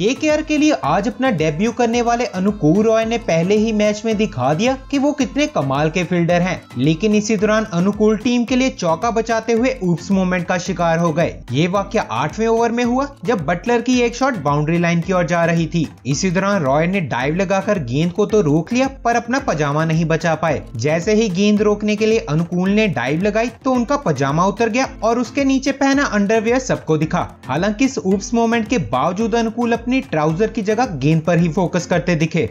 के के लिए आज अपना डेब्यू करने वाले अनुकूल रॉय ने पहले ही मैच में दिखा दिया कि वो कितने कमाल के फील्डर हैं लेकिन इसी दौरान अनुकूल टीम के लिए चौका बचाते हुए उप्स मोमेंट का शिकार हो गए ये वाक्य आठवें ओवर में हुआ जब बटलर की एक शॉट बाउंड्री लाइन की ओर जा रही थी इसी दौरान रॉय ने डाइव लगा गेंद को तो रोक लिया पर अपना पजामा नहीं बचा पाए जैसे ही गेंद रोकने के लिए अनुकूल ने डाइव लगाई तो उनका पजामा उतर गया और उसके नीचे पहना अंडरवेयर सबको दिखा हालांकि इस उप्स मोमेंट के बावजूद अनुकूल अपनी ट्राउजर की जगह गेंद पर ही फोकस करते दिखे